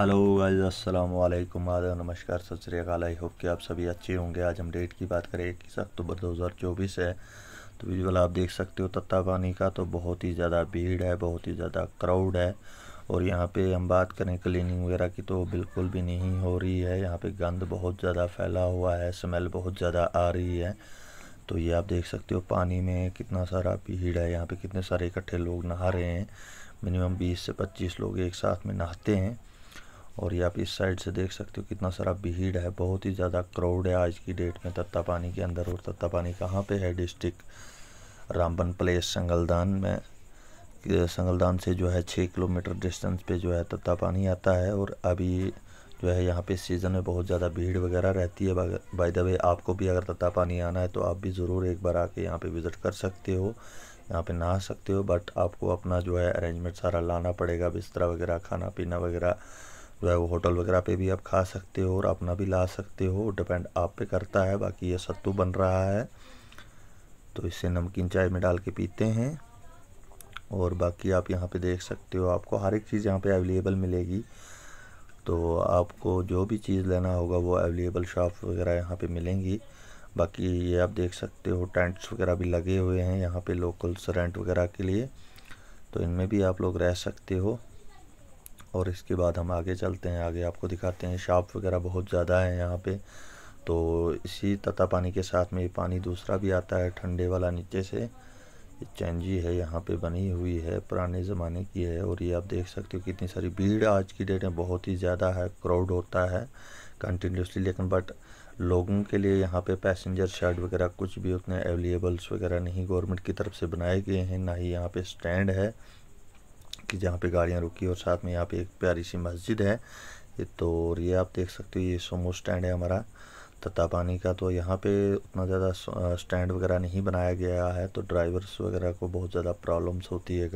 hello guys अस्सलाम वालेकुम आदाब नमस्कार सत श्रीकाल आई होप कि आप सभी अच्छे होंगे आज हम डेट की बात करें इक्कीस अक्टूबर दो हज़ार चौबीस है तो विजुअल आप देख सकते हो तत्ता पानी का तो बहुत ही ज़्यादा भीड़ है बहुत ही ज़्यादा क्राउड है और यहाँ पे हम बात करें क्लीनिंग वगैरह की तो बिल्कुल भी नहीं हो रही है यहाँ पर गंद बहुत ज़्यादा फैला हुआ है स्मेल बहुत ज़्यादा आ रही है तो ये आप देख सकते हो पानी में कितना सारा भीड़ है यहाँ पर कितने सारे इकट्ठे लोग नहा रहे हैं मिनिमम बीस से पच्चीस लोग एक साथ में नहाते हैं और ये आप इस साइड से देख सकते हो कितना सारा भीड़ है बहुत ही ज़्यादा क्राउड है आज की डेट में तत्ता पानी के अंदर और तत्ता पानी कहाँ पर है डिस्ट्रिक्ट रामबन प्लेस संगलदान में संगलदान से जो है छः किलोमीटर डिस्टेंस पे जो है तत्ता पानी आता है और अभी जो है यहाँ पे सीज़न में बहुत ज़्यादा भीड़ वगैरह रहती है बाय द वे आपको भी अगर तत्ता पानी आना है तो आप भी ज़रूर एक बार आके यहाँ पे विज़िट कर सकते हो यहाँ पे नहा सकते हो बट आपको अपना जो है अरेंजमेंट सारा लाना पड़ेगा बिस्तरा वगैरह खाना पीना वगैरह जो है वो होटल वगैरह पे भी आप खा सकते हो और अपना भी ला सकते हो डिपेंड आप पे करता है बाकी ये सत्तू बन रहा है तो इसे नमकीन चाय में डाल के पीते हैं और बाकी आप यहाँ पे देख सकते हो आपको हर एक चीज़ यहाँ पे अवेलेबल मिलेगी तो आपको जो भी चीज़ लेना होगा वो अवेलेबल शॉप वगैरह यहाँ पे मिलेंगी बाकी ये आप देख सकते हो टेंट्स वगैरह भी लगे हुए हैं यहाँ पे लोकल्स रेंट वगैरह के लिए तो इनमें भी आप लोग रह सकते हो और इसके बाद हम आगे चलते हैं आगे आपको दिखाते हैं शाप वगैरह बहुत ज़्यादा है यहाँ पे तो इसी तता पानी के साथ में ये पानी दूसरा भी आता है ठंडे वाला नीचे से ये है यहाँ पे बनी हुई है पुराने ज़माने की है और ये आप देख सकते हो कितनी सारी भीड़ आज की डेट में बहुत ही ज़्यादा है क्राउड होता है कंटिन्यूसली लेकिन बट लोगों के लिए यहाँ पे पैसेंजर शेड वगैरह कुछ भी उतने अवेलेबल्स वगैरह नहीं गवर्नमेंट की तरफ से बनाए गए हैं ना ही यहाँ पे स्टैंड है कि जहाँ पे गाड़ियाँ रुकी और साथ में यहाँ पे एक प्यारी सी मस्जिद है ये तो और ये आप देख सकते हो ये सोमो स्टैंड है हमारा तत्ता पानी का तो यहाँ पे उतना ज़्यादा स्टैंड वगैरह नहीं बनाया गया है तो ड्राइवर्स वगैरह को बहुत ज़्यादा प्रॉब्लम्स होती है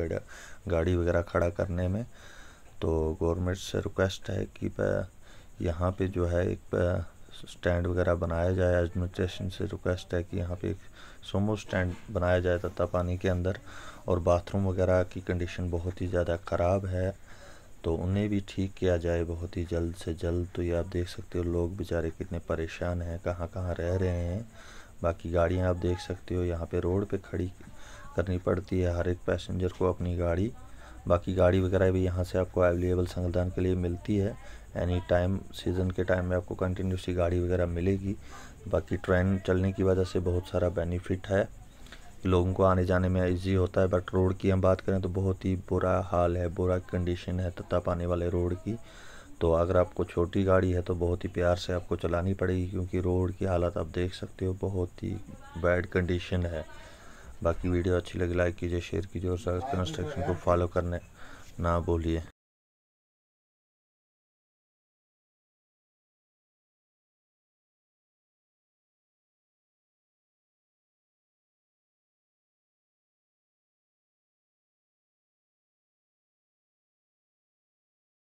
गाड़ी वगैरह खड़ा करने में तो गवर्नमेंट से रिक्वेस्ट है कि यहाँ पर जो है एक स्टैंड वगैरह बनाया जाए एडमिनिस्ट्रेशन से रिक्वेस्ट है कि यहाँ पे एक सोमो स्टैंड बनाया जाए तत्ता पानी के अंदर और बाथरूम वगैरह की कंडीशन बहुत ही ज़्यादा ख़राब है तो उन्हें भी ठीक किया जाए बहुत ही जल्द से जल्द तो ये आप देख सकते हो लोग बेचारे कितने परेशान हैं कहाँ कहाँ रह रहे हैं बाकी गाड़ियाँ आप देख सकते हो यहाँ पे रोड पे खड़ी करनी पड़ती है हर एक पैसेंजर को अपनी गाड़ी बाकी गाड़ी वगैरह भी यहाँ से आपको अवेलेबल संगदान के लिए मिलती है एनी टाइम सीज़न के टाइम में आपको कंटिन्यूसली गाड़ी वगैरह मिलेगी बाकी ट्रेन चलने की वजह से बहुत सारा बेनिफिट है लोगों को आने जाने में ईजी होता है बट रोड की हम बात करें तो बहुत ही बुरा हाल है बुरा कंडीशन है तत्ता पाने वाले रोड की तो अगर आपको छोटी गाड़ी है तो बहुत ही प्यार से आपको चलानी पड़ेगी क्योंकि रोड की हालत आप देख सकते हो बहुत ही बैड कंडीशन है बाकी वीडियो अच्छी लगी लाइक कीजिए शेयर कीजिए और सर कंस्ट्रक्शन को फॉलो करने ना भूलिए